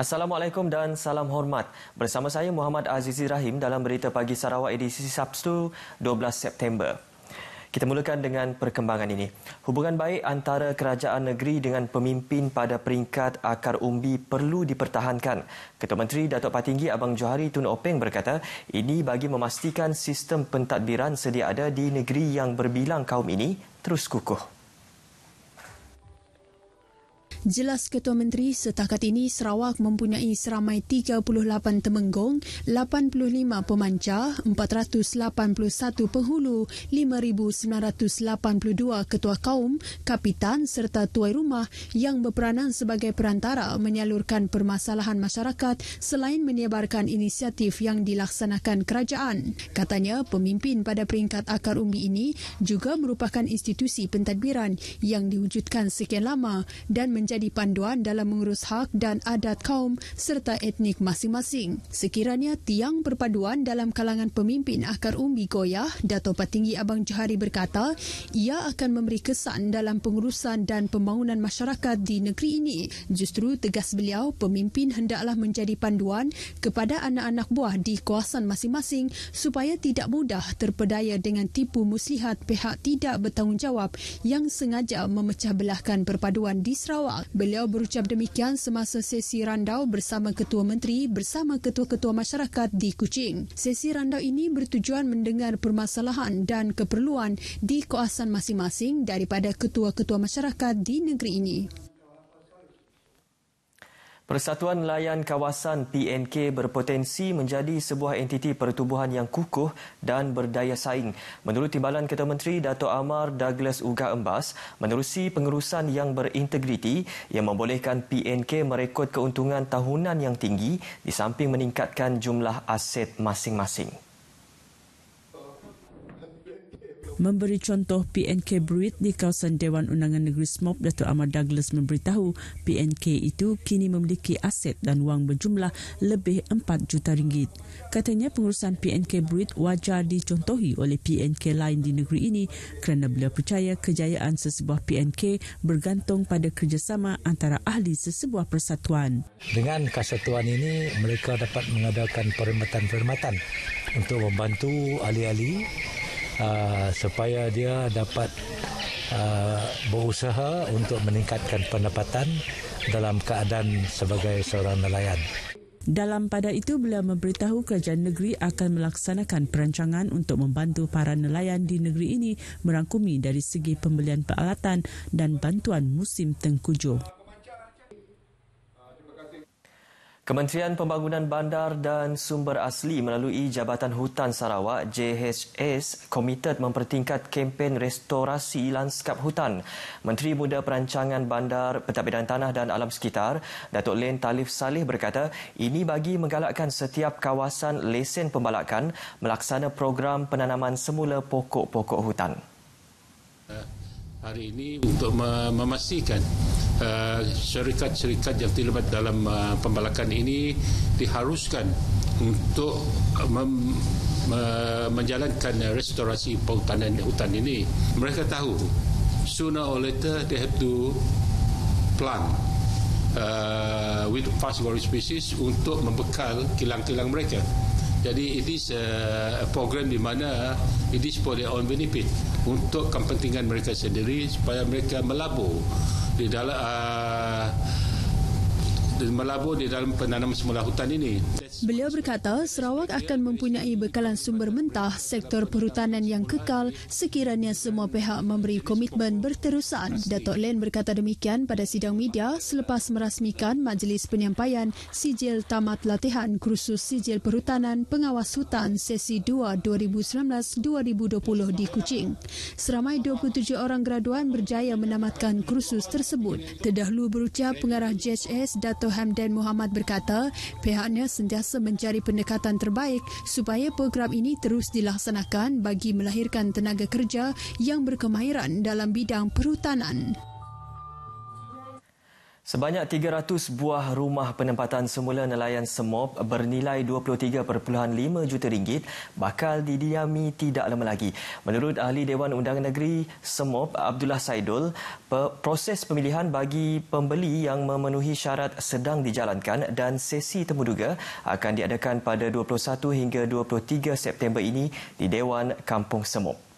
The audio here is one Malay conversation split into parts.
Assalamualaikum dan salam hormat. Bersama saya Muhammad Azizi Rahim dalam berita pagi Sarawak edisi Sabtu 12 September. Kita mulakan dengan perkembangan ini. Hubungan baik antara kerajaan negeri dengan pemimpin pada peringkat akar umbi perlu dipertahankan. Ketua Menteri Datuk Patinggi Abang Johari Tun Openg berkata, ini bagi memastikan sistem pentadbiran sedia ada di negeri yang berbilang kaum ini terus kukuh. Jelas Ketua Menteri setakat ini Sarawak mempunyai seramai 38 temenggong, 85 pemancah, 481 penghulu, 5,982 ketua kaum, kapitan serta tuai rumah yang berperanan sebagai perantara menyalurkan permasalahan masyarakat selain menyebarkan inisiatif yang dilaksanakan kerajaan. Katanya pemimpin pada peringkat akar umbi ini juga merupakan institusi pentadbiran yang diwujudkan sekian lama dan menjadikan menjadi panduan dalam mengurus hak dan adat kaum serta etnik masing-masing. Sekiranya tiang perpaduan dalam kalangan pemimpin akar umbi Goyah, Dato' Patinggi Abang Johari berkata, ia akan memberi kesan dalam pengurusan dan pembangunan masyarakat di negeri ini. Justru tegas beliau, pemimpin hendaklah menjadi panduan kepada anak-anak buah di kawasan masing-masing supaya tidak mudah terpedaya dengan tipu muslihat pihak tidak bertanggungjawab yang sengaja memecah belahkan perpaduan di Sarawak. Beliau berucap demikian semasa sesi randau bersama Ketua Menteri bersama Ketua-Ketua Masyarakat di Kuching. Sesi randau ini bertujuan mendengar permasalahan dan keperluan di kawasan masing-masing daripada Ketua-Ketua Masyarakat di negeri ini. Persatuan Layan Kawasan PNK berpotensi menjadi sebuah entiti pertubuhan yang kukuh dan berdaya saing. Menurut Timbalan Ketua Menteri Dato Amar Douglas Uga Embas, menerusi pengurusan yang berintegriti yang membolehkan PNK merekod keuntungan tahunan yang tinggi di samping meningkatkan jumlah aset masing-masing. Memberi contoh PNK Bruit di kawasan Dewan Undangan Negeri Smop, Dato' Ahmad Douglas memberitahu PNK itu kini memiliki aset dan wang berjumlah lebih 4 juta ringgit. Katanya pengurusan PNK Bruit wajar dicontohi oleh PNK lain di negeri ini kerana beliau percaya kejayaan sesebuah PNK bergantung pada kerjasama antara ahli sesebuah persatuan. Dengan kesatuan ini, mereka dapat mengadakan perkhidmatan-perkhidmatan untuk membantu ahli-ahli Ah, supaya dia dapat uh, berusaha untuk meningkatkan pendapatan dalam keadaan sebagai seorang nelayan. Dalam pada itu, beliau memberitahu kerajaan negeri akan melaksanakan perancangan untuk membantu para nelayan di negeri ini merangkumi dari segi pembelian peralatan dan bantuan musim tengkujuh. Kementerian Pembangunan Bandar dan Sumber Asli melalui Jabatan Hutan Sarawak JHS komited mempertingkat kempen restorasi lanskap hutan. Menteri Muda Perancangan Bandar, Pentadbiran Tanah dan Alam Sekitar, Datuk Len Talif Saleh berkata, ini bagi menggalakkan setiap kawasan lesen pembalakan melaksana program penanaman semula pokok-pokok hutan. Hari ini untuk memastikan Eh, syarikat-syarikat yang terlibat dalam uh, pembalakan ini diharuskan untuk eh, mem, menjalankan restorasi hutan, hutan ini. Mereka tahu sooner or later they have to plan uh, with fast growing species untuk membekal kilang-kilang mereka. Jadi it is a program di mana it is for their own benefit untuk kepentingan mereka sendiri supaya mereka melabur di dalam uh, melabur di dalam penanaman semula hutan ini. Beliau berkata Sarawak akan mempunyai bekalan sumber mentah sektor perhutanan yang kekal sekiranya semua pihak memberi komitmen berterusan. Datuk Len berkata demikian pada sidang media selepas merasmikan majlis penyampaian sijil tamat latihan kursus sijil perhutanan pengawas hutan sesi 2 2019-2020 di Kuching. Seramai 27 orang graduan berjaya menamatkan kursus tersebut. Terdahulu berucap pengarah JHS Datuk Hamdan Muhammad berkata pihaknya sentiasa mencari pendekatan terbaik supaya program ini terus dilaksanakan bagi melahirkan tenaga kerja yang berkemahiran dalam bidang perhutanan. Sebanyak 300 buah rumah penempatan semula nelayan Semop bernilai 23.5 juta ringgit bakal didiami tidak lama lagi. Menurut ahli Dewan Undangan Negeri Semop Abdullah Saidul, proses pemilihan bagi pembeli yang memenuhi syarat sedang dijalankan dan sesi temuduga akan diadakan pada 21 hingga 23 September ini di Dewan Kampung Semop.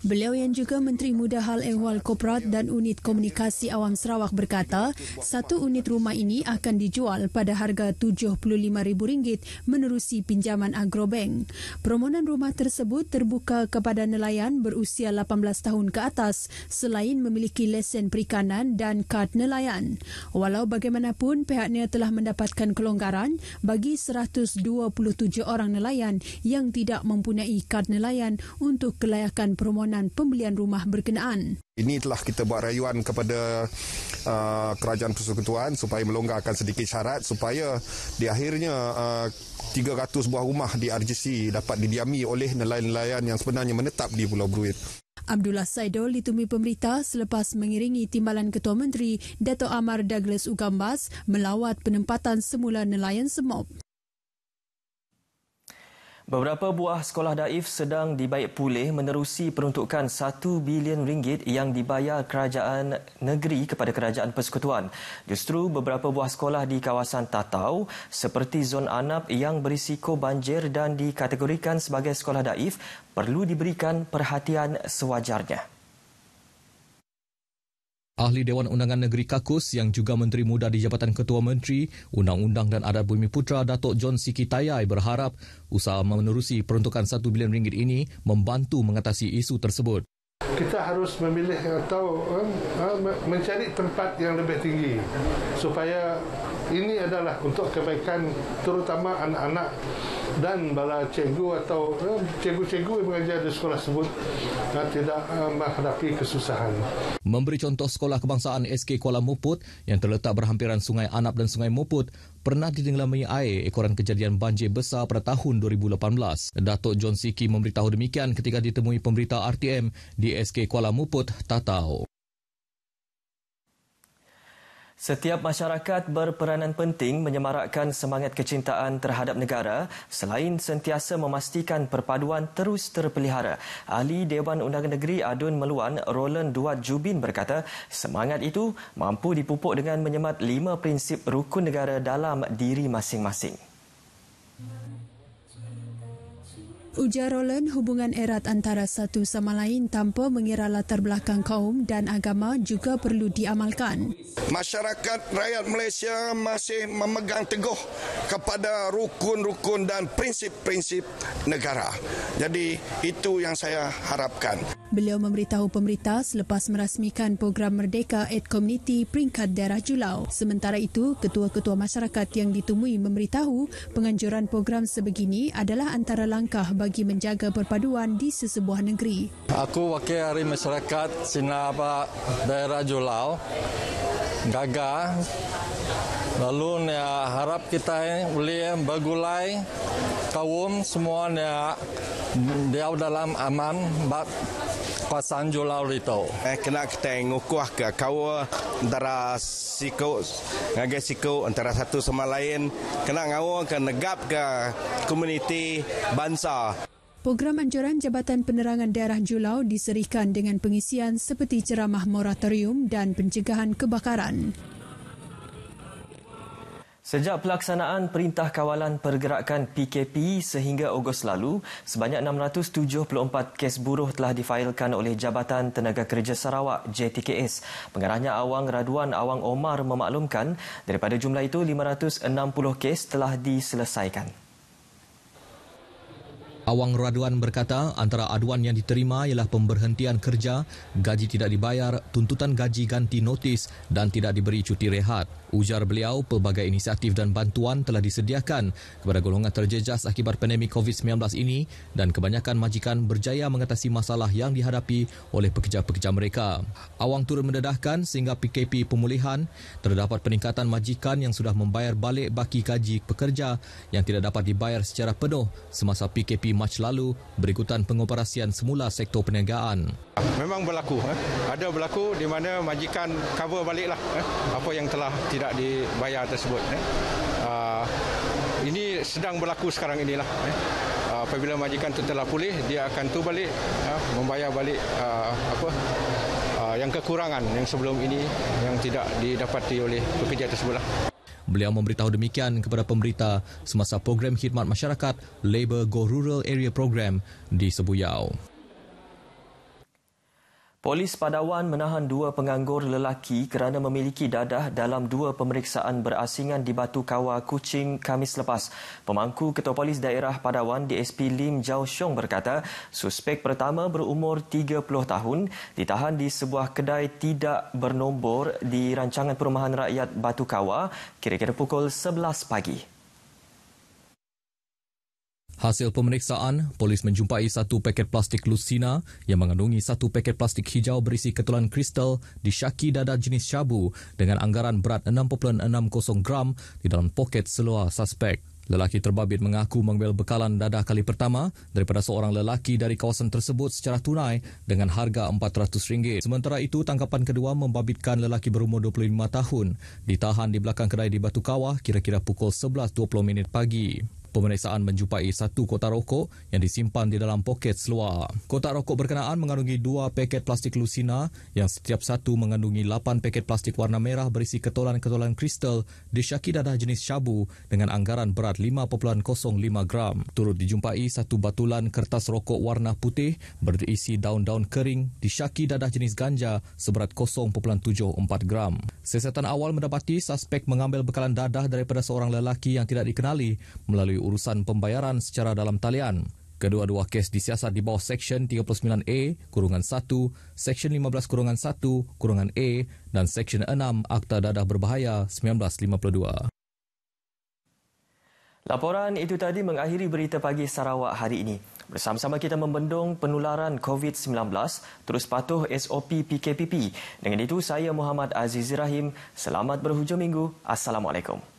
Beliau yang juga Menteri Muda Hal Ehwal Koprat dan Unit Komunikasi Awam Sarawak berkata, satu unit rumah ini akan dijual pada harga RM75,000 menerusi pinjaman Agrobank. Permohonan rumah tersebut terbuka kepada nelayan berusia 18 tahun ke atas selain memiliki lesen perikanan dan kad nelayan. Walau bagaimanapun, pihaknya telah mendapatkan kelonggaran bagi 127 orang nelayan yang tidak mempunyai kad nelayan untuk kelayakan permohonan pembelian rumah berkenaan. Ini telah kita buat rayuan kepada uh, kerajaan persekutuan supaya melonggarkan sedikit syarat supaya di akhirnya uh, 300 buah rumah di RGC dapat didiami oleh nelayan-nelayan yang sebenarnya menetap di Pulau Bruit. Abdullah Saidol ditemui pemerintah selepas mengiringi timbalan Ketua Menteri Dato' Amar Douglas Ugambas melawat penempatan semula nelayan semop. Beberapa buah sekolah daif sedang dibaik pulih menerusi peruntukan 1 bilion ringgit yang dibayar kerajaan negeri kepada kerajaan persekutuan. Justru beberapa buah sekolah di kawasan Tatau seperti zon anap yang berisiko banjir dan dikategorikan sebagai sekolah daif perlu diberikan perhatian sewajarnya. Ahli Dewan Undangan Negeri Kakus yang juga Menteri Muda di Jabatan Ketua Menteri Undang-Undang dan Adat Bumi Putra Datuk John Siki Tayai berharap usaha menerusi peruntukan RM1 bilion ini membantu mengatasi isu tersebut. Kita harus memilih atau eh, eh, mencari tempat yang lebih tinggi supaya ini adalah untuk kebaikan terutama anak-anak dan bala cikgu atau eh, cikgu-cikgu yang mengajar di sekolah tersebut eh, tidak eh, menghadapi kesusahan. Memberi contoh sekolah kebangsaan SK Kuala Muput yang terletak berhampiran Sungai Anap dan Sungai Muput pernah ditenggelamai air ekoran kejadian banjir besar pada tahun 2018. Datuk John Siki memberitahu demikian ketika ditemui pemberita RTM di SK Kuala Muput, Tatau. Setiap masyarakat berperanan penting menyemarakkan semangat kecintaan terhadap negara selain sentiasa memastikan perpaduan terus terpelihara. Ahli Dewan Undangan Negeri Adun Meluan Roland Duat Jubin berkata, semangat itu mampu dipupuk dengan menyemat lima prinsip rukun negara dalam diri masing-masing. Ujar Roland, hubungan erat antara satu sama lain tanpa mengira latar belakang kaum dan agama juga perlu diamalkan. Masyarakat rakyat Malaysia masih memegang teguh kepada rukun-rukun dan prinsip-prinsip negara. Jadi itu yang saya harapkan. Beliau memberitahu pemerintah selepas merasmikan program Merdeka at Community peringkat daerah Julau. Sementara itu, ketua-ketua masyarakat yang ditemui memberitahu penganjuran program sebegini adalah antara langkah bagi bagi menjaga perpaduan di sesebuah negeri. Aku wakil dari masyarakat Sinapa daerah Julau, gagah. Lalu ya, harap kita boleh bergulai kaum semua semuanya dia dalam aman pasanjo lau itu. Eh kena kita ngukuh ke kau antara siko ngaji siko antara satu sama lain kena ngawo ke negap ke komuniti bangsa. Program anjuran Jabatan Penerangan Daerah Julau diserikan dengan pengisian seperti ceramah moratorium dan pencegahan kebakaran. Sejak pelaksanaan Perintah Kawalan Pergerakan PKP sehingga Ogos lalu, sebanyak 674 kes buruh telah difailkan oleh Jabatan Tenaga Kerja Sarawak JTKS. Pengarahnya Awang Raduan Awang Omar memaklumkan daripada jumlah itu 560 kes telah diselesaikan. Awang Raduan berkata antara aduan yang diterima ialah pemberhentian kerja, gaji tidak dibayar, tuntutan gaji ganti notis dan tidak diberi cuti rehat. Ujar beliau pelbagai inisiatif dan bantuan telah disediakan kepada golongan terjejas akibat pandemik COVID-19 ini dan kebanyakan majikan berjaya mengatasi masalah yang dihadapi oleh pekerja-pekerja mereka. Awang turut mendedahkan sehingga PKP pemulihan terdapat peningkatan majikan yang sudah membayar balik baki gaji pekerja yang tidak dapat dibayar secara penuh semasa PKP 20 Mac lalu berikutan pengoperasian semula sektor perniagaan. Memang berlaku. Eh? Ada berlaku di mana majikan cover baliklah eh? apa yang telah tidak dibayar tersebut. Eh? Uh, ini sedang berlaku sekarang inilah. Eh? Ah, apabila majikan itu telah pulih, dia akan tu balik, eh, membayar balik ah, apa yang kekurangan yang sebelum ini yang tidak didapati oleh pekerja tersebutlah. Beliau memberitahu demikian kepada pemberita semasa program khidmat masyarakat Labour Go Rural Area Program di Sebuyau. Polis Padawan menahan dua penganggur lelaki kerana memiliki dadah dalam dua pemeriksaan berasingan di Batu Kawa Kuching Kamis lepas. Pemangku Ketua Polis Daerah Padawan DSP Lim Jau Xiong berkata, suspek pertama berumur 30 tahun ditahan di sebuah kedai tidak bernombor di rancangan perumahan rakyat Batu Kawa kira-kira pukul 11 pagi. Hasil pemeriksaan, polis menjumpai satu paket plastik Lucina yang mengandungi satu paket plastik hijau berisi ketulan kristal di syaki dada jenis syabu dengan anggaran berat 6.60 gram di dalam poket seluar suspek. Lelaki terbabit mengaku mengambil bekalan dadah kali pertama daripada seorang lelaki dari kawasan tersebut secara tunai dengan harga RM400. Sementara itu, tangkapan kedua membabitkan lelaki berumur 25 tahun ditahan di belakang kedai di Batu Kawah kira-kira pukul 11.20 pagi. Pemeriksaan menjumpai satu kotak rokok yang disimpan di dalam poket seluar. Kotak rokok berkenaan mengandungi dua paket plastik lusina yang setiap satu mengandungi lapan paket plastik warna merah berisi ketolan-ketolan kristal disyaki dadah jenis syabu dengan anggaran berat 5.05 gram. Turut dijumpai satu batulan kertas rokok warna putih berisi daun-daun kering disyaki dadah jenis ganja seberat 0.74 gram. Siasatan awal mendapati suspek mengambil bekalan dadah daripada seorang lelaki yang tidak dikenali melalui urusan pembayaran secara dalam talian. Kedua-dua kes disiasat di bawah Seksyen 39A, kurungan 1, Seksyen 15, kurungan 1, kurungan A dan Seksyen 6 Akta Dadah Berbahaya 1952. Laporan itu tadi mengakhiri berita pagi Sarawak hari ini. Bersama-sama kita membendung penularan COVID-19 terus patuh SOP PKPP. Dengan itu saya Muhammad Aziz Rahim, selamat berhujung minggu. Assalamualaikum.